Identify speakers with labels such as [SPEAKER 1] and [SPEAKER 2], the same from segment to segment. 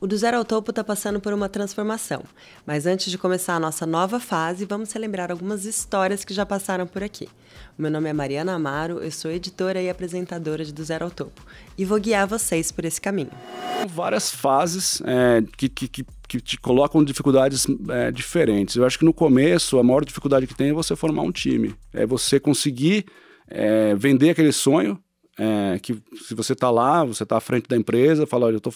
[SPEAKER 1] O Do Zero ao Topo está passando por uma transformação. Mas antes de começar a nossa nova fase, vamos celebrar algumas histórias que já passaram por aqui. O meu nome é Mariana Amaro, eu sou editora e apresentadora de Do Zero ao Topo. E vou guiar vocês por esse caminho.
[SPEAKER 2] Várias fases é, que, que, que que te colocam dificuldades é, diferentes. Eu acho que no começo a maior dificuldade que tem é você formar um time, é você conseguir é, vender aquele sonho. É, que se você está lá, você está à frente da empresa, fala, olha, eu, tô,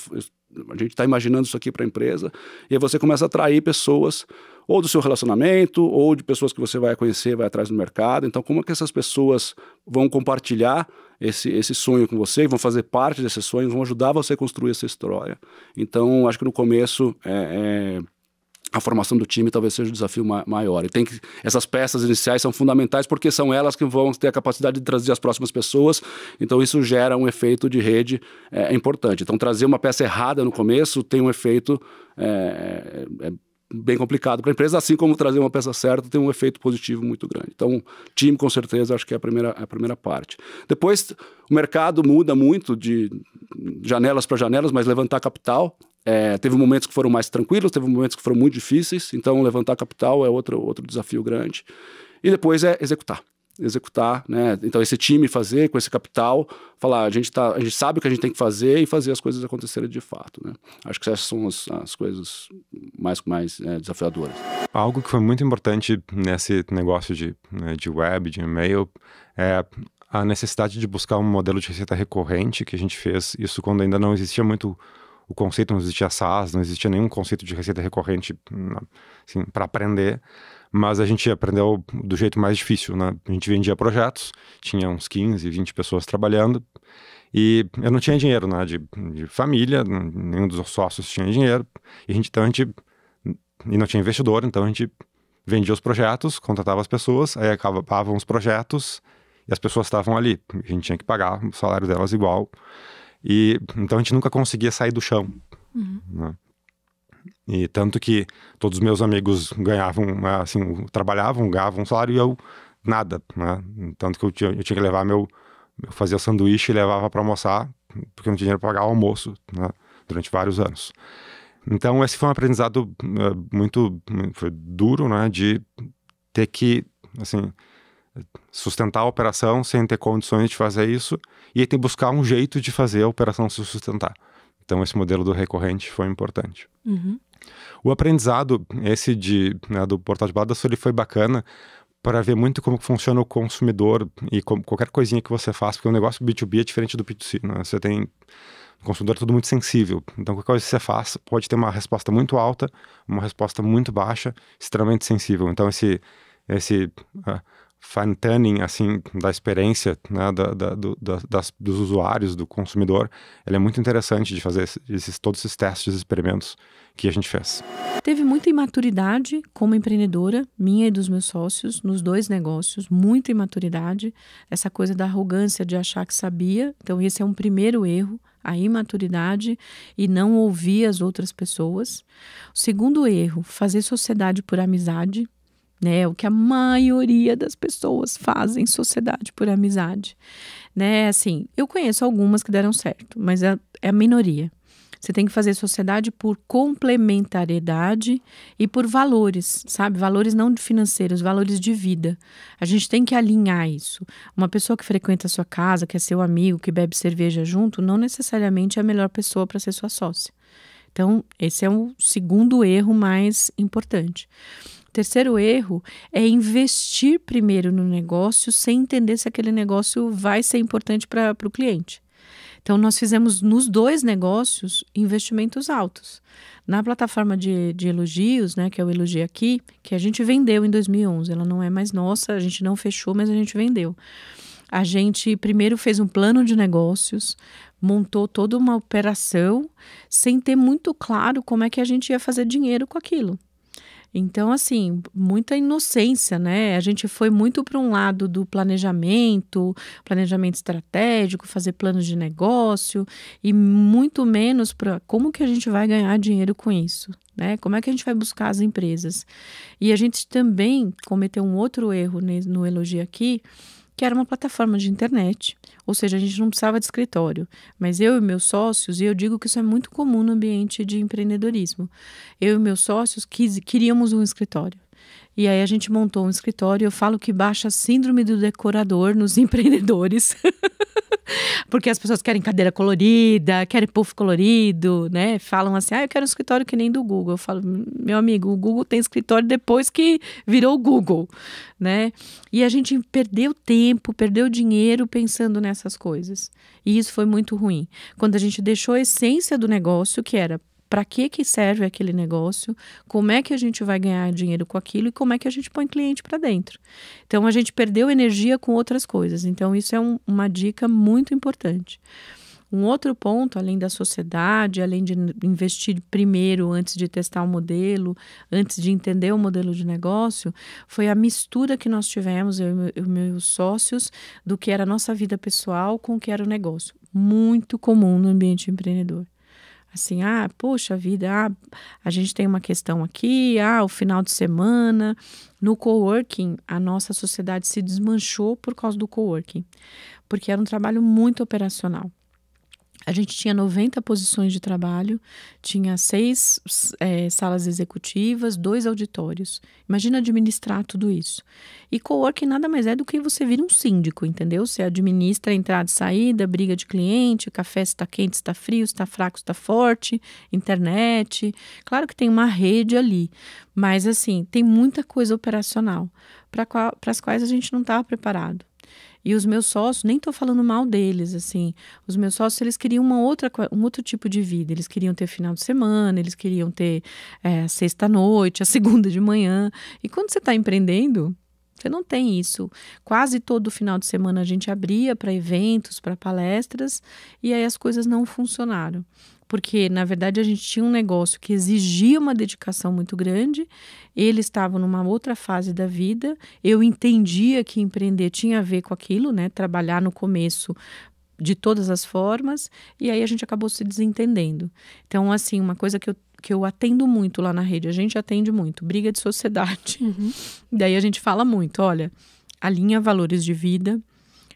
[SPEAKER 2] a gente está imaginando isso aqui para a empresa, e aí você começa a atrair pessoas, ou do seu relacionamento, ou de pessoas que você vai conhecer, vai atrás do mercado. Então, como é que essas pessoas vão compartilhar esse, esse sonho com você, vão fazer parte desse sonho, vão ajudar você a construir essa história? Então, acho que no começo é, é a formação do time talvez seja o desafio ma maior. E tem que, essas peças iniciais são fundamentais porque são elas que vão ter a capacidade de trazer as próximas pessoas. Então isso gera um efeito de rede é, importante. Então trazer uma peça errada no começo tem um efeito é, é bem complicado para a empresa, assim como trazer uma peça certa tem um efeito positivo muito grande. Então time com certeza acho que é a primeira, é a primeira parte. Depois o mercado muda muito de janelas para janelas, mas levantar capital é, teve momentos que foram mais tranquilos, teve momentos que foram muito difíceis, então levantar capital é outro, outro desafio grande. E depois é executar. Executar, né? Então, esse time fazer com esse capital, falar, a gente, tá, a gente sabe o que a gente tem que fazer e fazer as coisas acontecerem de fato, né? Acho que essas são as, as coisas mais, mais é, desafiadoras.
[SPEAKER 3] Algo que foi muito importante nesse negócio de, né, de web, de e-mail, é a necessidade de buscar um modelo de receita recorrente, que a gente fez isso quando ainda não existia muito o conceito, não existia SaaS, não existia nenhum conceito de receita recorrente assim, para aprender, mas a gente aprendeu do jeito mais difícil, né? A gente vendia projetos, tinha uns 15, 20 pessoas trabalhando, e eu não tinha dinheiro, né? De, de família, nenhum dos sócios tinha dinheiro, e a gente, então a gente, e não tinha investidor, então a gente vendia os projetos, contratava as pessoas, aí acabavam os projetos, e as pessoas estavam ali, a gente tinha que pagar o salário delas igual, e então a gente nunca conseguia sair do chão. Uhum. Né? E tanto que todos os meus amigos ganhavam, assim, trabalhavam, ganhavam um salário e eu nada, né? Tanto que eu tinha, eu tinha que levar meu. Eu fazia sanduíche e levava para almoçar, porque não tinha dinheiro para pagar o almoço, né? Durante vários anos. Então, esse foi um aprendizado eh, muito. Foi duro, né? De ter que, assim sustentar a operação sem ter condições de fazer isso e tem que buscar um jeito de fazer a operação se sustentar. Então, esse modelo do recorrente foi importante. Uhum. O aprendizado, esse de, né, do portal de Baldas, ele foi bacana para ver muito como funciona o consumidor e como, qualquer coisinha que você faz, porque o negócio B2B é diferente do B2C. Né? Você tem o consumidor é tudo muito sensível. Então, qualquer coisa que você faça pode ter uma resposta muito alta, uma resposta muito baixa, extremamente sensível. Então, esse, esse uh, Fine tuning assim, da experiência né, da, da, do, da, das, dos usuários, do consumidor, ela é muito interessante de fazer esses, todos esses testes, experimentos que a gente fez.
[SPEAKER 4] Teve muita imaturidade como empreendedora, minha e dos meus sócios, nos dois negócios, muita imaturidade, essa coisa da arrogância de achar que sabia. Então, esse é um primeiro erro, a imaturidade e não ouvir as outras pessoas. O segundo erro, fazer sociedade por amizade né? O que a maioria das pessoas fazem sociedade por amizade, né? Assim, eu conheço algumas que deram certo, mas é, é a minoria. Você tem que fazer sociedade por complementariedade e por valores, sabe? Valores não financeiros, valores de vida. A gente tem que alinhar isso. Uma pessoa que frequenta a sua casa, que é seu amigo, que bebe cerveja junto, não necessariamente é a melhor pessoa para ser sua sócia. Então, esse é o segundo erro mais importante. Terceiro erro é investir primeiro no negócio sem entender se aquele negócio vai ser importante para o cliente. Então, nós fizemos nos dois negócios investimentos altos. Na plataforma de, de elogios, né, que é o elogio Aqui, que a gente vendeu em 2011, ela não é mais nossa, a gente não fechou, mas a gente vendeu. A gente primeiro fez um plano de negócios, montou toda uma operação, sem ter muito claro como é que a gente ia fazer dinheiro com aquilo. Então, assim, muita inocência, né? A gente foi muito para um lado do planejamento, planejamento estratégico, fazer planos de negócio e muito menos para como que a gente vai ganhar dinheiro com isso, né? Como é que a gente vai buscar as empresas? E a gente também cometeu um outro erro no elogio aqui, que era uma plataforma de internet, ou seja, a gente não precisava de escritório. Mas eu e meus sócios, e eu digo que isso é muito comum no ambiente de empreendedorismo, eu e meus sócios quis, queríamos um escritório. E aí a gente montou um escritório. Eu falo que baixa a síndrome do decorador nos empreendedores. Porque as pessoas querem cadeira colorida, querem puff colorido, né? Falam assim: ah, eu quero um escritório que nem do Google. Eu falo, meu amigo, o Google tem escritório depois que virou o Google, né? E a gente perdeu tempo, perdeu dinheiro pensando nessas coisas. E isso foi muito ruim. Quando a gente deixou a essência do negócio, que era para que, que serve aquele negócio, como é que a gente vai ganhar dinheiro com aquilo e como é que a gente põe cliente para dentro. Então, a gente perdeu energia com outras coisas. Então, isso é um, uma dica muito importante. Um outro ponto, além da sociedade, além de investir primeiro antes de testar o modelo, antes de entender o modelo de negócio, foi a mistura que nós tivemos, eu e meus sócios, do que era a nossa vida pessoal com o que era o negócio. Muito comum no ambiente empreendedor. Assim, ah, puxa vida, ah, a gente tem uma questão aqui, ah, o final de semana. No coworking, a nossa sociedade se desmanchou por causa do coworking, porque era um trabalho muito operacional. A gente tinha 90 posições de trabalho, tinha seis é, salas executivas, dois auditórios. Imagina administrar tudo isso. E coworking nada mais é do que você vir um síndico, entendeu? Você administra entrada e saída, briga de cliente, café está quente, está frio, está fraco, está forte, internet. Claro que tem uma rede ali, mas assim, tem muita coisa operacional para as quais a gente não estava tá preparado. E os meus sócios, nem estou falando mal deles, assim. Os meus sócios, eles queriam uma outra, um outro tipo de vida. Eles queriam ter final de semana, eles queriam ter é, sexta-noite, a segunda de manhã. E quando você está empreendendo, você não tem isso. Quase todo final de semana a gente abria para eventos, para palestras, e aí as coisas não funcionaram porque na verdade a gente tinha um negócio que exigia uma dedicação muito grande. Ele estava numa outra fase da vida. Eu entendia que empreender tinha a ver com aquilo, né? Trabalhar no começo de todas as formas, e aí a gente acabou se desentendendo. Então, assim, uma coisa que eu que eu atendo muito lá na rede, a gente atende muito, briga de sociedade. Uhum. Daí a gente fala muito, olha, alinha valores de vida,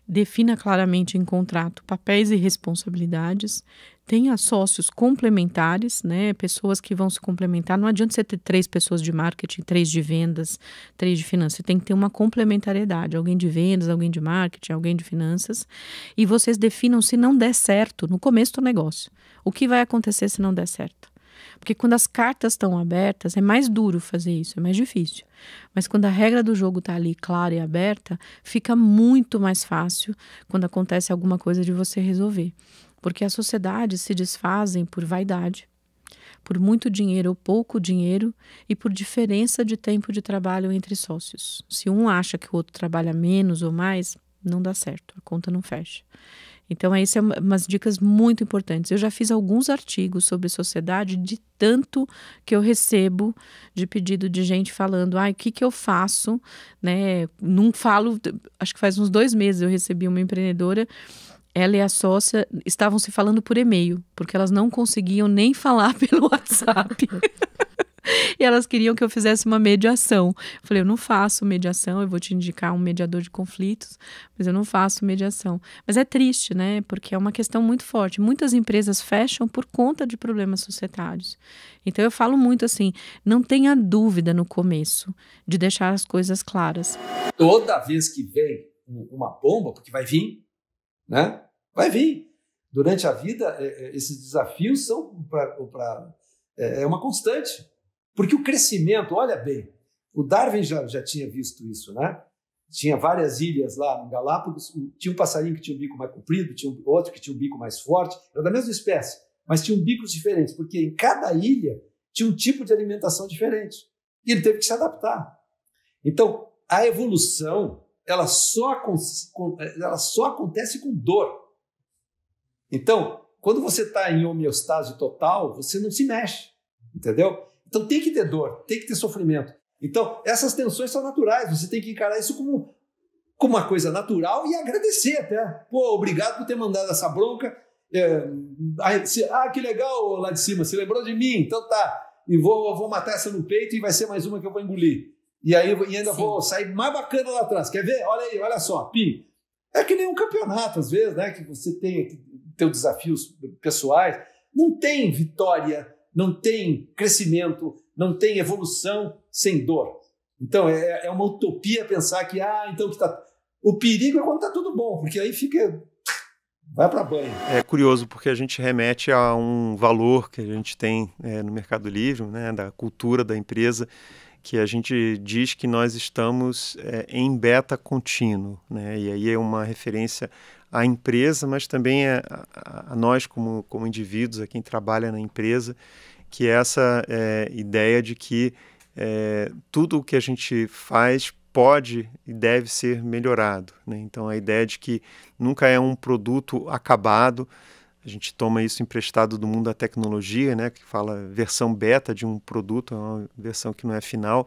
[SPEAKER 4] defina claramente em contrato papéis e responsabilidades, tenha sócios complementares, né, pessoas que vão se complementar. Não adianta você ter três pessoas de marketing, três de vendas, três de finanças. Você tem que ter uma complementariedade, alguém de vendas, alguém de marketing, alguém de finanças. E vocês definam se não der certo no começo do negócio. O que vai acontecer se não der certo? Porque quando as cartas estão abertas, é mais duro fazer isso, é mais difícil. Mas quando a regra do jogo está ali clara e aberta, fica muito mais fácil quando acontece alguma coisa de você resolver. Porque as sociedades se desfazem por vaidade, por muito dinheiro ou pouco dinheiro e por diferença de tempo de trabalho entre sócios. Se um acha que o outro trabalha menos ou mais, não dá certo, a conta não fecha. Então, essas é são é umas dicas muito importantes. Eu já fiz alguns artigos sobre sociedade de tanto que eu recebo de pedido de gente falando, ai, ah, o que, que eu faço, né? Não falo, acho que faz uns dois meses eu recebi uma empreendedora ela e a sócia estavam se falando por e-mail, porque elas não conseguiam nem falar pelo WhatsApp e elas queriam que eu fizesse uma mediação. Eu falei, eu não faço mediação, eu vou te indicar um mediador de conflitos, mas eu não faço mediação. Mas é triste, né? Porque é uma questão muito forte. Muitas empresas fecham por conta de problemas societários. Então eu falo muito assim, não tenha dúvida no começo de deixar as coisas claras.
[SPEAKER 5] Toda vez que vem uma bomba, porque vai vir, né? Vai vir. Durante a vida, é, é, esses desafios são para. É, é uma constante. Porque o crescimento, olha bem, o Darwin já, já tinha visto isso, né? Tinha várias ilhas lá no Galápagos, tinha um passarinho que tinha um bico mais comprido, tinha outro que tinha um bico mais forte, era da mesma espécie, mas tinham bicos diferentes, porque em cada ilha tinha um tipo de alimentação diferente. E ele teve que se adaptar. Então, a evolução, ela só, ela só acontece com dor. Então, quando você está em homeostase total, você não se mexe, entendeu? Então tem que ter dor, tem que ter sofrimento. Então, essas tensões são naturais, você tem que encarar isso como, como uma coisa natural e agradecer até. Pô, obrigado por ter mandado essa bronca. É, ah, que legal lá de cima, se lembrou de mim, então tá. E vou, vou matar essa no peito e vai ser mais uma que eu vou engolir. E aí e ainda Sim. vou sair mais bacana lá atrás. Quer ver? Olha aí, olha só, pim. É que nem um campeonato, às vezes, né? Que você tem, tem desafios pessoais. Não tem vitória não tem crescimento, não tem evolução sem dor. Então é, é uma utopia pensar que ah, então que tá o perigo é quando está tudo bom, porque aí fica vai para banho.
[SPEAKER 6] É curioso porque a gente remete a um valor que a gente tem é, no Mercado Livre, né, da cultura da empresa que a gente diz que nós estamos é, em beta contínuo, né? E aí é uma referência a empresa, mas também é a, a, a nós como, como indivíduos, a quem trabalha na empresa, que é essa é, ideia de que é, tudo o que a gente faz pode e deve ser melhorado. Né? Então, a ideia de que nunca é um produto acabado, a gente toma isso emprestado do mundo da tecnologia, né, que fala versão beta de um produto, é uma versão que não é final,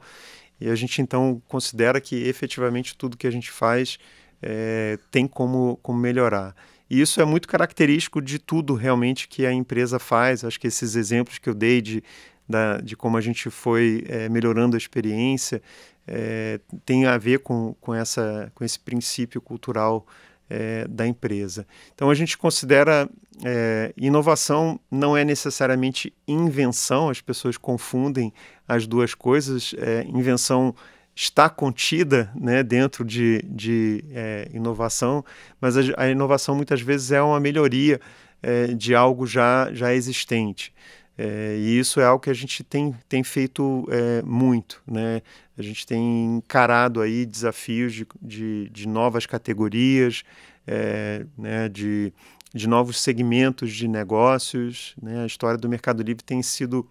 [SPEAKER 6] e a gente então considera que efetivamente tudo que a gente faz é, tem como, como melhorar. E isso é muito característico de tudo realmente que a empresa faz. Acho que esses exemplos que eu dei de, da, de como a gente foi é, melhorando a experiência é, tem a ver com, com, essa, com esse princípio cultural é, da empresa. Então a gente considera é, inovação não é necessariamente invenção, as pessoas confundem as duas coisas. É, invenção está contida né, dentro de, de é, inovação, mas a, a, inovação muitas vezes é uma melhoria é, de algo já, já existente. É, e isso é algo que a gente tem, tem feito é, muito. Né? A gente tem encarado aí desafios de, de, de novas categorias, é, né, de, de novos segmentos de negócios. Né? A história do Mercado Livre tem sido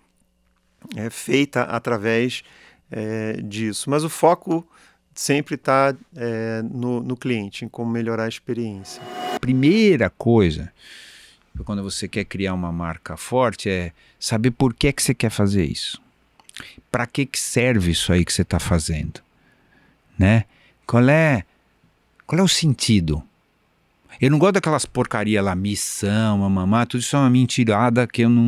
[SPEAKER 6] é, feita através é, disso. Mas o foco sempre está é, no, no cliente, em como melhorar a experiência.
[SPEAKER 7] Primeira coisa quando você quer criar uma marca forte é saber por que, é que você quer fazer isso. Para que, que serve isso aí que você está fazendo? Né? Qual é qual é o sentido? Eu não gosto daquelas porcaria lá, missão, a mamá, tudo isso é uma mentirada que eu não,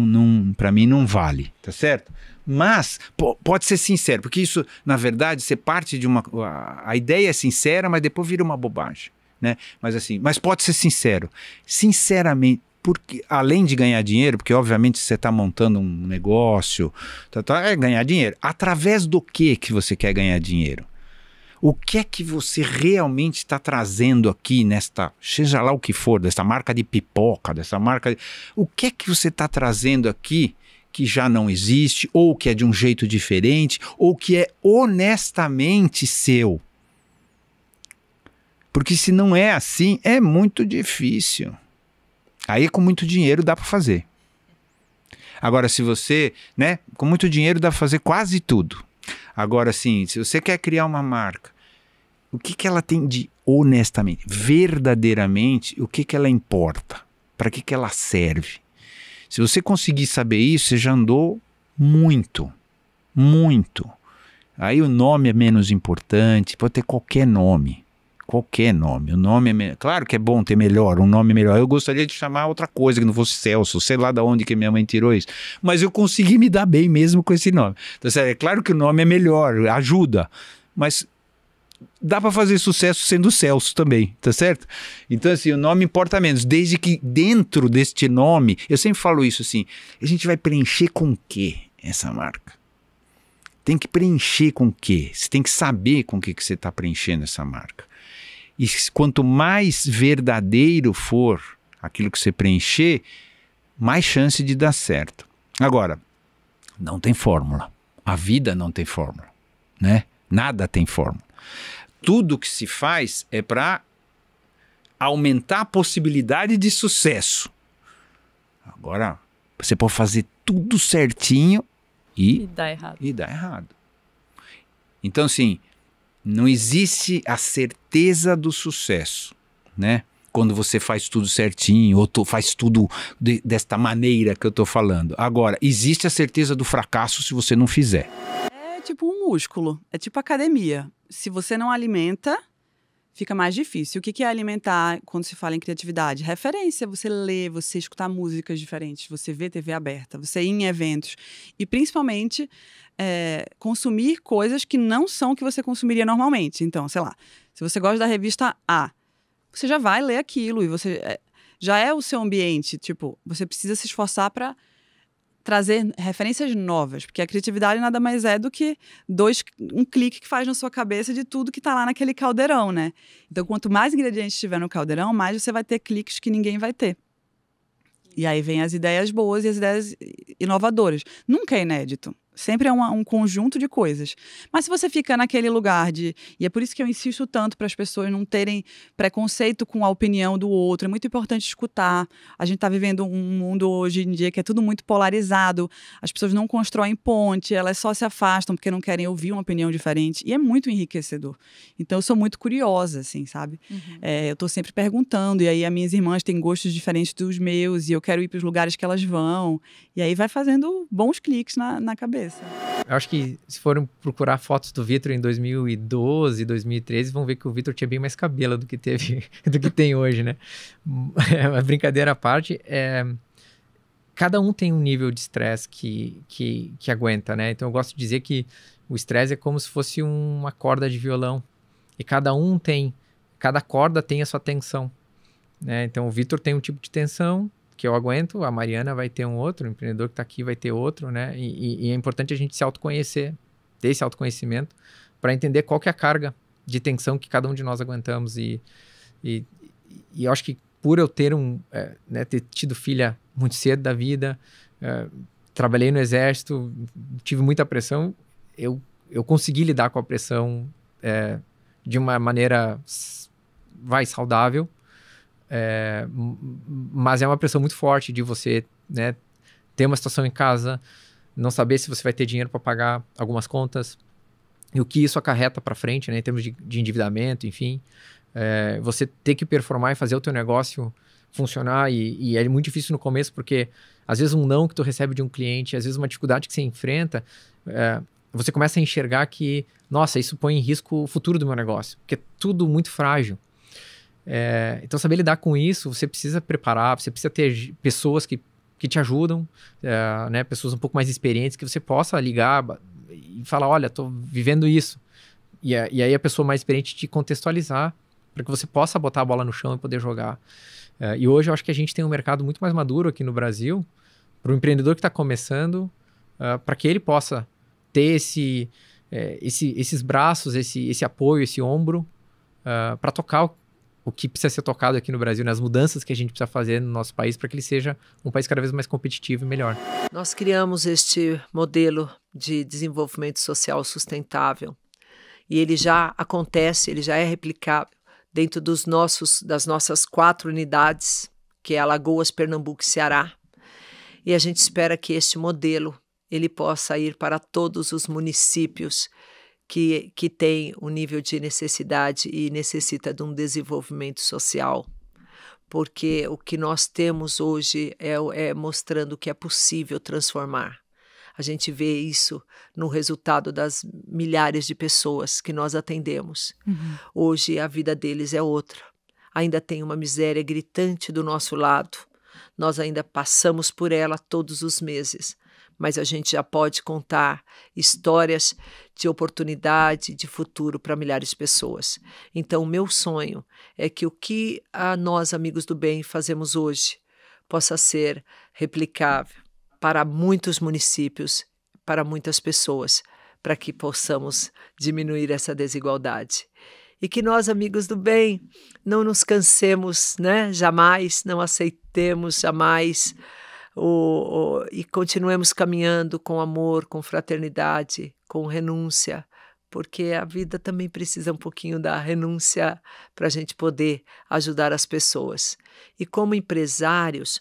[SPEAKER 7] não para mim não vale, tá certo? Mas pode ser sincero, porque isso, na verdade, ser parte de uma a, a ideia é sincera, mas depois vira uma bobagem, né? Mas assim, mas pode ser sincero. Sinceramente, porque além de ganhar dinheiro, porque obviamente você está montando um negócio, tá, tá, é ganhar dinheiro. Através do que que você quer ganhar dinheiro? o que é que você realmente está trazendo aqui nesta, seja lá o que for, dessa marca de pipoca, dessa marca. De, o que é que você está trazendo aqui que já não existe, ou que é de um jeito diferente, ou que é honestamente seu? Porque se não é assim, é muito difícil. Aí com muito dinheiro dá para fazer. Agora, se você, né, com muito dinheiro dá para fazer quase tudo. Agora, sim se você quer criar uma marca, o que, que ela tem de honestamente, verdadeiramente, o que, que ela importa? Para que, que ela serve? Se você conseguir saber isso, você já andou muito, muito. Aí o nome é menos importante, pode ter qualquer nome qualquer nome. O nome é me... claro que é bom ter melhor, um nome melhor. Eu gostaria de chamar outra coisa que não fosse Celso, sei lá da onde que minha mãe tirou isso. Mas eu consegui me dar bem mesmo com esse nome. Então, é claro que o nome é melhor, ajuda, mas dá para fazer sucesso sendo Celso também, tá certo? Então, assim, o nome importa menos, desde que dentro deste nome, eu sempre falo isso assim, a gente vai preencher com o quê essa marca? Tem que preencher com o quê? Você tem que saber com o que, que você está preenchendo essa marca. E quanto mais verdadeiro for aquilo que você preencher, mais chance de dar certo. Agora, não tem fórmula. A vida não tem fórmula, né? Nada tem fórmula. Tudo que se faz é para aumentar a possibilidade de sucesso. Agora, você pode fazer tudo certinho e, e dá errado. E dá errado. Então, assim, não existe a certeza do sucesso, né? Quando você faz tudo certinho, ou tu faz tudo de, desta maneira que eu tô falando. Agora, existe a certeza do fracasso se você não fizer. É
[SPEAKER 1] tipo um músculo, é tipo academia. Se você não alimenta, fica mais difícil. O que, é alimentar quando se fala em criatividade? Referência, você lê, você escutar músicas diferentes, você vê TV aberta, você ir em eventos e principalmente é, consumir coisas que não são o que você consumiria normalmente. Então, sei lá, se você gosta da revista A, você já vai ler aquilo e você eh, já é o seu ambiente. Tipo, você precisa se esforçar para trazer referências novas, porque a criatividade nada mais é do que dois um clique que faz na sua cabeça de tudo que está lá naquele caldeirão, né? Então, quanto mais ingredientes tiver no caldeirão, mais você vai ter cliques que ninguém vai ter. E aí vem as ideias boas e as ideias inovadoras. Nunca é inédito. Sempre é um conjunto de coisas. Mas se você fica naquele lugar de. E é por isso que eu insisto tanto para as pessoas não terem preconceito com a opinião do outro. É muito importante escutar. A gente está vivendo um mundo hoje em dia que é tudo muito polarizado. As pessoas não constroem ponte, elas só se afastam porque não querem ouvir uma opinião diferente. E é muito enriquecedor. Então eu sou muito curiosa, assim, sabe? Uhum. É, eu estou sempre perguntando. E aí as minhas irmãs têm gostos diferentes dos meus. E eu quero ir para os lugares que elas vão. E aí vai fazendo bons cliques na, na cabeça cabeça.
[SPEAKER 8] Eu acho que se forem procurar fotos do Vitor em 2012, 2013, vão ver que o Vitor tinha bem mais cabelo do que teve, do que tem hoje, né? É uma brincadeira à parte, é cada um tem um nível de estresse que, que, que aguenta, né? Então eu gosto de dizer que o estresse é como se fosse uma corda de violão. E cada um tem, cada corda tem a sua tensão. Né? Então o Vitor tem um tipo de tensão, que eu aguento, a Mariana vai ter um outro, o empreendedor que está aqui vai ter outro, né? E, e, e, é importante a gente se autoconhecer, ter esse autoconhecimento, para entender qual que é a carga de tensão que cada um de nós aguentamos. E, e, e eu acho que por eu ter um, é, né, ter tido filha muito cedo da vida, é, trabalhei no exército, tive muita pressão, eu, eu consegui lidar com a pressão é, de uma maneira vai saudável é, mas é uma pressão muito forte de você né, ter uma situação em casa, não saber se você vai ter dinheiro para pagar algumas contas e o que isso acarreta para frente, né, em termos de, de endividamento, enfim. É, você ter que performar e fazer o teu negócio funcionar e, e, é muito difícil no começo porque às vezes um não que tu recebe de um cliente, às vezes uma dificuldade que você enfrenta, é, você começa a enxergar que, nossa, isso põe em risco o futuro do meu negócio, porque é tudo muito frágil. É, então, saber lidar com isso, você precisa preparar, você precisa ter pessoas que, que te ajudam, é, né, pessoas um pouco mais experientes, que você possa ligar e falar: olha, estou vivendo isso. E, e, aí a pessoa mais experiente te contextualizar para que você possa botar a bola no chão e poder jogar. É, e hoje eu acho que a gente tem um mercado muito mais maduro aqui no Brasil para o empreendedor que está começando, uh, é, para que ele possa ter esse, é, esse, esses braços, esse, esse apoio, esse ombro uh, é, para tocar o o que precisa ser tocado aqui no Brasil, nas né? mudanças que a gente precisa fazer no nosso país para que ele seja um país cada vez mais competitivo e melhor.
[SPEAKER 9] Nós criamos este modelo de desenvolvimento social sustentável e ele já acontece, ele já é replicável dentro dos nossos, das nossas quatro unidades, que é Alagoas, Pernambuco e Ceará. E a gente espera que este modelo ele possa ir para todos os municípios que, que tem um nível de necessidade e necessita de um desenvolvimento social. Porque o que nós temos hoje é, é mostrando que é possível transformar. A gente vê isso no resultado das milhares de pessoas que nós atendemos. Uhum. Hoje a vida deles é outra. Ainda tem uma miséria gritante do nosso lado. Nós ainda passamos por ela todos os meses mas a gente já pode contar histórias de oportunidade, de futuro para milhares de pessoas. Então, o meu sonho é que o que a nós, amigos do bem, fazemos hoje possa ser replicável para muitos municípios, para muitas pessoas, para que possamos diminuir essa desigualdade e que nós, amigos do bem, não nos cansemos, né? Jamais, não aceitemos jamais o, o, e continuemos caminhando com amor, com fraternidade, com renúncia, porque a vida também precisa um pouquinho da renúncia para a gente poder ajudar as pessoas. E como empresários,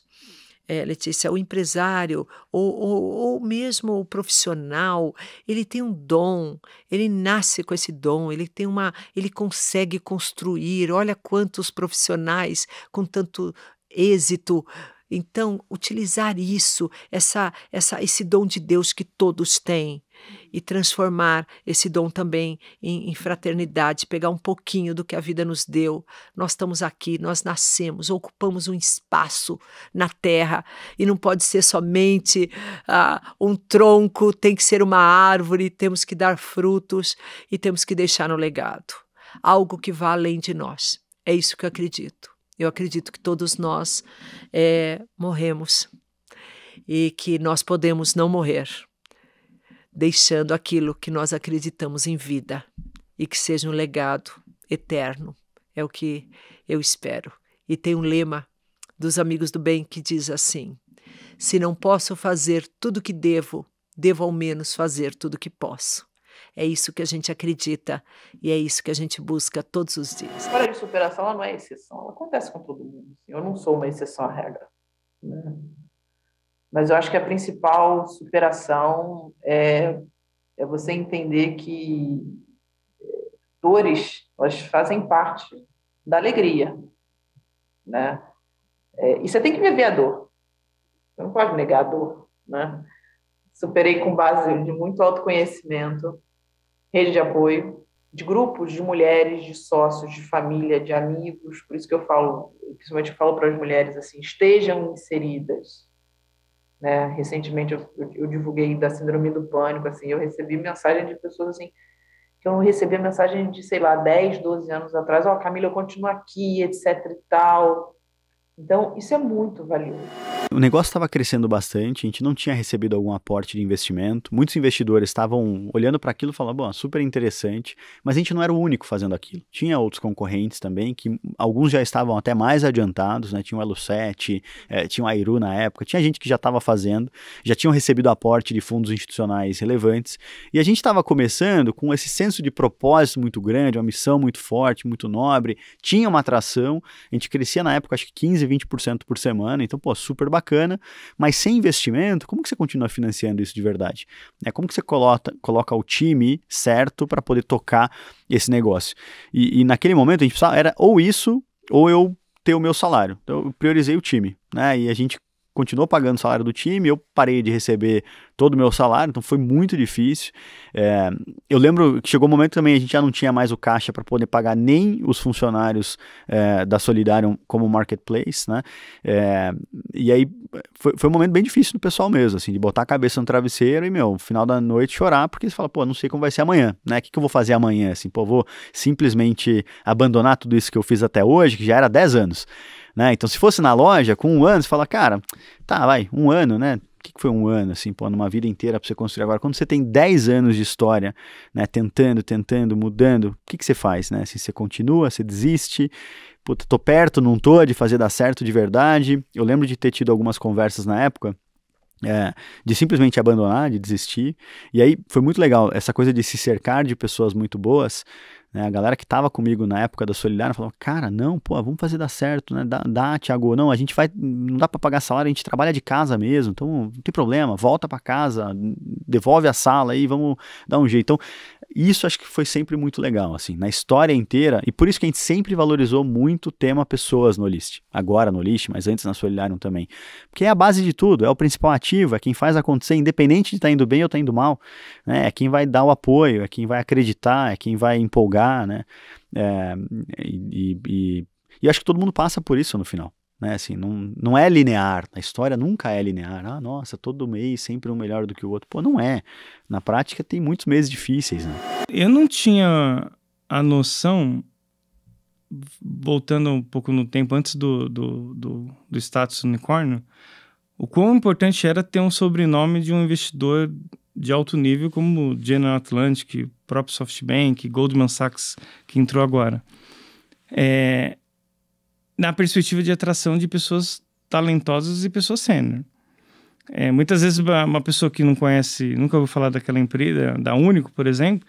[SPEAKER 9] é, Letícia, o empresário ou, ou, ou, mesmo o profissional, ele tem um dom, ele nasce com esse dom, ele tem uma, ele consegue construir. Olha quantos profissionais com tanto êxito então, utilizar isso, essa, essa, esse dom de Deus que todos têm, uhum. e transformar esse dom também em, em, fraternidade, pegar um pouquinho do que a vida nos deu. Nós estamos aqui, nós nascemos, ocupamos um espaço na terra e não pode ser somente ah, um tronco, tem que ser uma árvore, temos que dar frutos e temos que deixar no legado algo que vá além de nós. É isso que eu acredito. Eu acredito que todos nós é, morremos e que nós podemos não morrer, deixando aquilo que nós acreditamos em vida e que seja um legado eterno. É o que eu espero. E tem um lema dos Amigos do Bem que diz assim: Se não posso fazer tudo que devo, devo ao menos fazer tudo que posso. É isso que a gente acredita e é isso que a gente busca todos os dias. A
[SPEAKER 4] história de superação ela não é exceção,
[SPEAKER 9] ela acontece com todo mundo. Assim. Eu não sou uma exceção à regra. Né? Mas eu acho que a principal superação é, é você entender que eh, dores elas fazem parte da alegria, né? É, e você tem que viver a dor. Você não pode negar a dor, né? Superei com base de muito autoconhecimento rede de apoio, de grupos de mulheres, de sócios, de família, de amigos. Por isso que eu falo, principalmente eu falo para as mulheres assim, estejam inseridas. Né? Recentemente eu, eu, eu, divulguei da síndrome do pânico, assim, eu recebi mensagem de pessoas assim que eu recebi mensagem de, sei lá, 10, 12 anos atrás, ó, oh, Camila, eu continuo aqui, etc e tal. Então, isso é muito valioso.
[SPEAKER 10] O negócio estava crescendo bastante, a gente não tinha recebido algum aporte de investimento. Muitos investidores estavam olhando para aquilo e falavam, bom, é super interessante, mas a gente não era o único fazendo aquilo. Tinha outros concorrentes também, que alguns já estavam até mais adiantados, né? Tinha o Elo7, é, tinha o Airu na época, tinha gente que já estava fazendo, já tinham recebido aporte de fundos institucionais relevantes. E a gente estava começando com esse senso de propósito muito grande, uma missão muito forte, muito nobre, tinha uma atração. A gente crescia na época, acho que 15, 20% por semana, então, pô, super bacana, mas sem investimento, como que você continua financiando isso de verdade? É, como que você coloca, coloca o time certo para poder tocar esse negócio? E, e naquele momento a gente precisava, era ou isso, ou eu ter o meu salário. Então, eu priorizei o time, né, e a gente continuou pagando o salário do time, eu parei de receber todo o meu salário, então foi muito difícil. É, eu lembro que chegou um momento também, a gente já não tinha mais o caixa para poder pagar nem os funcionários é, da Solidarium como marketplace, né? É, e aí foi, foi um momento bem difícil do pessoal mesmo, assim, de botar a cabeça no travesseiro e, meu, final da noite chorar, porque você fala, pô, não sei como vai ser amanhã, né? O que, que eu vou fazer amanhã? Assim, pô, vou simplesmente abandonar tudo isso que eu fiz até hoje, que já era 10 anos. Né? Então, se fosse na loja, com um ano, você fala, cara, tá, vai, um ano, né? o que, foi um ano, assim, pô, numa vida inteira para você construir agora? Quando você tem 10 anos de história, né, tentando, tentando, mudando, o que, que você faz, né? Assim, você continua, você desiste, puta, tô perto, não tô, de fazer dar certo de verdade. Eu lembro de ter tido algumas conversas na época é, de simplesmente abandonar, de desistir. E aí foi muito legal essa coisa de se cercar de pessoas muito boas. Né? A galera que estava comigo na época da Solidária falou: Cara, não, pô, vamos fazer dar certo, né? Dá, dá Tiago, não, a gente vai, não dá para pagar salário, a gente trabalha de casa mesmo, então não tem problema, volta para casa, devolve a sala aí, vamos dar um jeito. Então isso acho que foi sempre muito legal, assim, na história inteira, e por isso que a gente sempre valorizou muito o tema pessoas no List. Agora no List, mas antes na Solidarium também. Porque é a base de tudo, é o principal ativo, é quem faz acontecer, independente de estar tá indo bem ou estar tá indo mal, né? É quem vai dar o apoio, é quem vai acreditar, é quem vai empolgar, né? É, e, e, e acho que todo mundo passa por isso no final. Né? Assim, não, não é linear, a história nunca é linear. Ah, nossa, todo mês sempre um melhor do que o outro. Pô, não é. Na prática tem muitos meses difíceis, né? Eu não tinha a noção, voltando um pouco
[SPEAKER 11] no tempo, antes do, do, do, do status unicórnio, o quão importante era ter um sobrenome de um investidor de alto nível como General Atlantic, próprio SoftBank, Goldman Sachs que entrou agora. É, na perspectiva de atração de pessoas talentosas e pessoas sênior. É, muitas vezes uma pessoa que não conhece, nunca ouviu falar daquela empresa, da Único, por exemplo,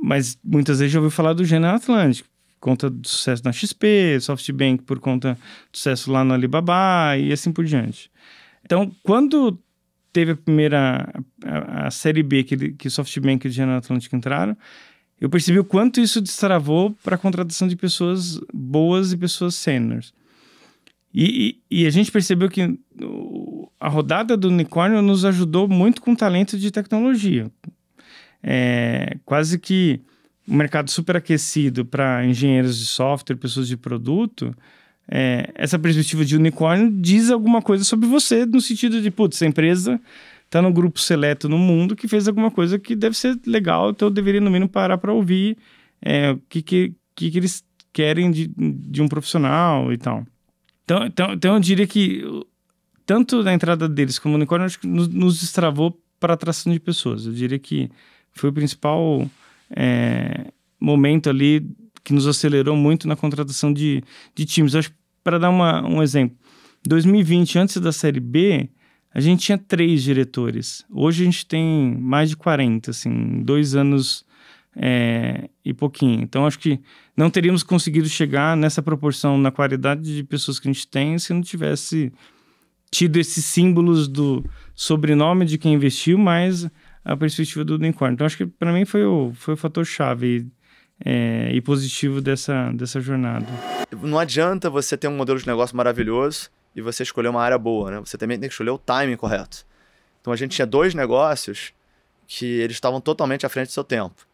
[SPEAKER 11] mas muitas vezes já ouviu falar do General Atlantic, por conta do sucesso na XP, SoftBank por conta do sucesso lá no Alibaba e assim por diante. Então, quando teve a primeira, a, a série B que, que SoftBank e o General Atlantic entraram, eu percebi o quanto isso destravou para a contratação de pessoas boas e pessoas seniors. E, e, e, a gente percebeu que a rodada do unicórnio nos ajudou muito com talento de tecnologia. É, quase que o um mercado superaquecido para engenheiros de software, pessoas de produto, é, essa perspectiva de unicórnio diz alguma coisa sobre você, no sentido de, putz, a empresa tá no grupo seleto no mundo que fez alguma coisa que deve ser legal, então eu deveria no mínimo parar para ouvir é, o que, que, que, que eles querem de, de um profissional e tal. Então, então, então eu diria que tanto na entrada deles como no unicórnio acho que nos, nos destravou para atração de pessoas. Eu diria que foi o principal é, momento ali que nos acelerou muito na contratação de, de times. Acho para dar uma, um exemplo, 2020 antes da Série B a gente tinha três diretores. Hoje a gente tem mais de 40, assim, dois anos é, e pouquinho. Então, acho que não teríamos conseguido chegar nessa proporção, na qualidade de pessoas que a gente tem, se não tivesse tido esses símbolos do sobrenome de quem investiu, mais a perspectiva do unicórnio. Então, acho que para mim foi o, foi o fator chave é, e positivo dessa, dessa jornada.
[SPEAKER 12] Não adianta você ter um modelo de negócio maravilhoso e você escolher uma área boa, né? Você também tem que escolher o timing correto. Então a gente tinha dois negócios que eles estavam totalmente à frente do seu tempo.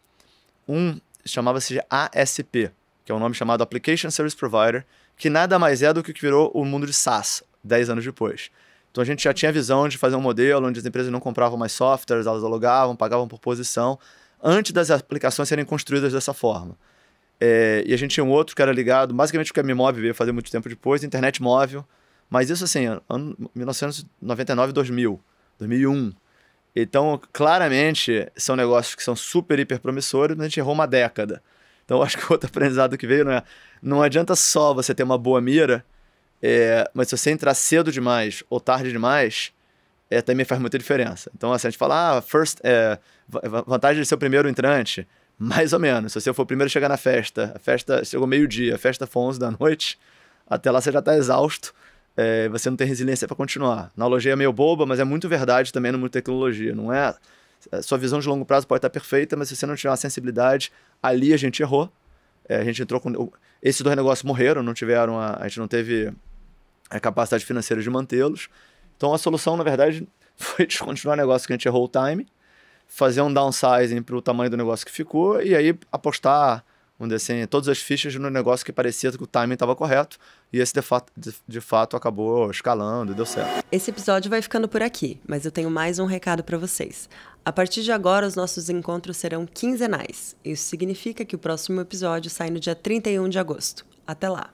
[SPEAKER 12] Um chamava-se ASP, que é um nome chamado Application Service Provider, que nada mais é do que o que virou o mundo de SaaS 10 anos depois. Então a gente já tinha a visão de fazer um modelo onde as empresas não compravam mais softwares, elas alugavam, pagavam por posição, antes das aplicações serem construídas dessa forma. É, e a gente tinha um outro que era ligado, basicamente o que a Mimove veio fazer muito tempo depois, internet móvel, mas isso assim, ano 1999, 2000, 2001. Então, claramente, são negócios que são super, hiper promissores, mas a gente errou uma década. Então, acho que outro aprendizado que veio não é. Não adianta só você ter uma boa mira, é, mas se você entrar cedo demais ou tarde demais, é, também faz muita diferença. Então, assim, a gente fala, ah, first, é, vantagem de ser o primeiro entrante, mais ou menos. Se você for o primeiro a chegar na festa, a festa chegou meio-dia, a festa foi 11 da noite, até lá você já está exausto é, você não tem resiliência para continuar. Analogia é meio boba, mas é muito verdade também no é mundo tecnologia, não é? sua visão de longo prazo pode estar perfeita, mas se você não tiver uma sensibilidade, ali a gente errou. É, a gente entrou com. Esses dois negócios morreram, não tiveram. A, a gente não teve a capacidade financeira de mantê-los. Então a solução, na verdade, foi descontinuar o negócio que a gente errou o time, fazer um downsizing para o tamanho do negócio que ficou e aí apostar vamos dizer assim, todas as fichas no negócio que parecia que o timing estava correto. E esse, de fato, de, de fato, acabou escalando e deu certo.
[SPEAKER 1] Esse episódio vai ficando por aqui, mas eu tenho mais um recado para vocês. A partir de agora, os nossos encontros serão quinzenais. Isso significa que o próximo episódio sai no dia 31 de agosto. Até lá!